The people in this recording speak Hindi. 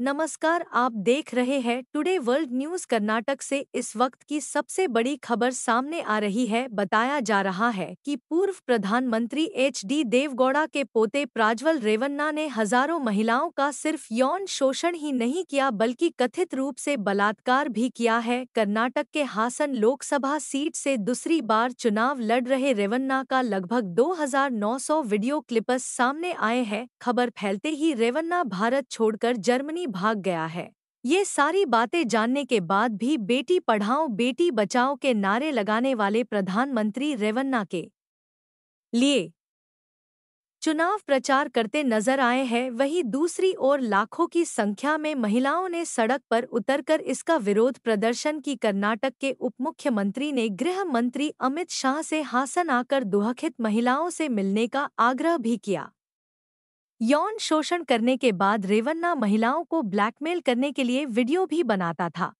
नमस्कार आप देख रहे हैं टुडे वर्ल्ड न्यूज कर्नाटक से इस वक्त की सबसे बड़ी खबर सामने आ रही है बताया जा रहा है कि पूर्व प्रधानमंत्री एच डी देवगौड़ा के पोते प्राज्वल रेवन्ना ने हजारों महिलाओं का सिर्फ यौन शोषण ही नहीं किया बल्कि कथित रूप से बलात्कार भी किया है कर्नाटक के हासन लोकसभा सीट से दूसरी बार चुनाव लड़ रहे रेवन्ना का लगभग 2900 वीडियो क्लिपस सामने आए हैं खबर फैलते ही रेवन्ना भारत छोड़कर जर्मनी कहीं भाग गया है ये सारी बातें जानने के बाद भी बेटी पढ़ाओ बेटी बचाओ के नारे लगाने वाले प्रधानमंत्री रेवन्ना के लिए चुनाव प्रचार करते नजर आए हैं वहीं दूसरी ओर लाखों की संख्या में महिलाओं ने सड़क पर उतरकर इसका विरोध प्रदर्शन की कर्नाटक के उपमुख्यमंत्री ने गृह मंत्री अमित शाह से हासन आकर दुहखित महिलाओं से मिलने का आग्रह भी किया यौन शोषण करने के बाद रेवन्ना महिलाओं को ब्लैकमेल करने के लिए वीडियो भी बनाता था